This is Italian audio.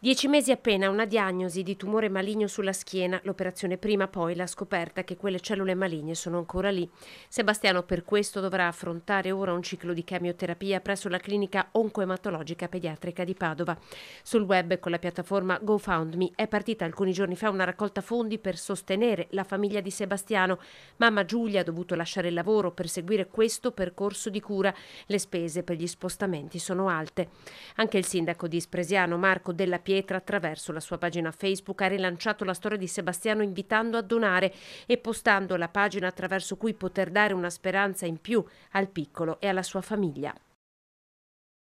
Dieci mesi appena una diagnosi di tumore maligno sulla schiena, l'operazione prima poi la scoperta che quelle cellule maligne sono ancora lì. Sebastiano per questo dovrà affrontare ora un ciclo di chemioterapia presso la clinica oncoematologica pediatrica di Padova. Sul web con la piattaforma GoFoundMe è partita alcuni giorni fa una raccolta fondi per sostenere la famiglia di Sebastiano. Mamma Giulia ha dovuto lasciare il lavoro per seguire questo percorso di cura. Le spese per gli spostamenti sono alte. Anche il sindaco di Spresiano Marco della Pietra attraverso la sua pagina Facebook ha rilanciato la storia di Sebastiano invitando a donare e postando la pagina attraverso cui poter dare una speranza in più al piccolo e alla sua famiglia.